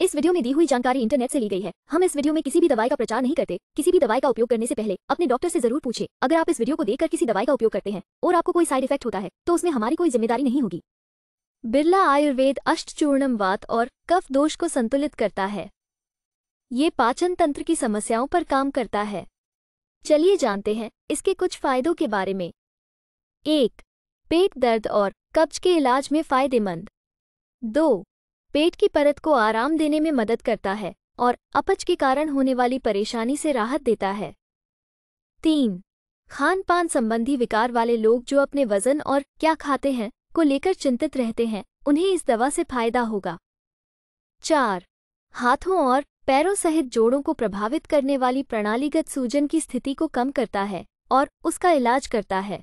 इस वीडियो में दी हुई जानकारी इंटरनेट से ली गई है हम इस वीडियो में किसी भी दवाई का प्रचार नहीं करते किसी भी दवाई का उपयोग करने से पहले अपने डॉक्टर से जरूर पूछे अगर आप इस वीडियो को देखकर किसी दवाई का उपयोग करते हैं और आपको कोई साइड इफेक्ट होता है तो उसमें हमारी कोई जिम्मेदारी नहीं होगी बिरला आयुर्वेद अष्टचूर्णम वात और कफ दोष को संतुलित करता है ये पाचन तंत्र की समस्याओं पर काम करता है चलिए जानते हैं इसके कुछ फायदों के बारे में एक पेट दर्द और कब्ज के इलाज में फायदेमंद दो पेट की परत को आराम देने में मदद करता है और अपच के कारण होने वाली परेशानी से राहत देता है तीन खान पान संबंधी विकार वाले लोग जो अपने वजन और क्या खाते हैं को लेकर चिंतित रहते हैं उन्हें इस दवा से फायदा होगा चार हाथों और पैरों सहित जोड़ों को प्रभावित करने वाली प्रणालीगत सूजन की स्थिति को कम करता है और उसका इलाज करता है